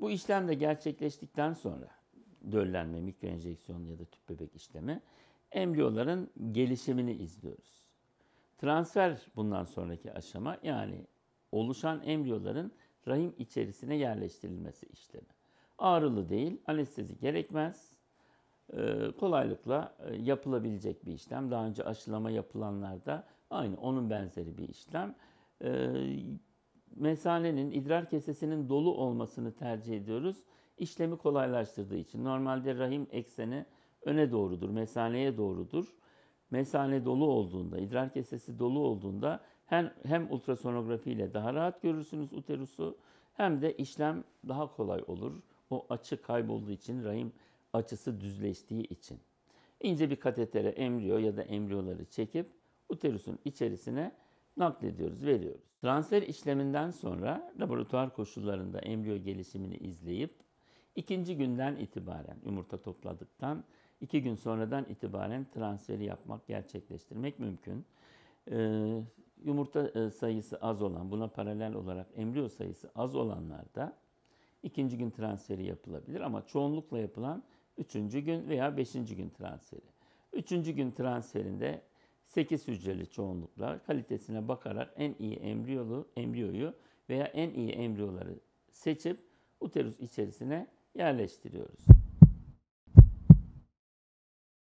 Bu işlem de gerçekleştikten sonra döllenme, mikroenjeksiyon ya da tüp bebek işlemi embriyoların gelişimini izliyoruz. Transfer bundan sonraki aşama yani oluşan embriyoların rahim içerisine yerleştirilmesi işlemi. Ağrılı değil, anestezi gerekmez. Ee, kolaylıkla e, yapılabilecek bir işlem. Daha önce aşılama yapılanlarda aynı onun benzeri bir işlem. Ee, mesanenin, idrar kesesinin dolu olmasını tercih ediyoruz. İşlemi kolaylaştırdığı için. Normalde rahim ekseni öne doğrudur, mesaneye doğrudur. Mesane dolu olduğunda, idrar kesesi dolu olduğunda hem, hem ultrasonografi ile daha rahat görürsünüz uterusu hem de işlem daha kolay olur. O açı kaybolduğu için, rahim açısı düzleştiği için. İnce bir katetere embriyo ya da embriyoları çekip uterusun içerisine naklediyoruz, veriyoruz. Transfer işleminden sonra laboratuvar koşullarında embriyo gelişimini izleyip ikinci günden itibaren yumurta topladıktan iki gün sonradan itibaren transferi yapmak, gerçekleştirmek mümkün. Ee, yumurta e, sayısı az olan, buna paralel olarak embriyo sayısı az olanlarda ikinci gün transferi yapılabilir ama çoğunlukla yapılan üçüncü gün veya beşinci gün transferi. Üçüncü gün transferinde 8 hücreli çoğunluklar kalitesine bakarak en iyi embriyolu, embriyoyu veya en iyi embriyoları seçip uterus içerisine yerleştiriyoruz.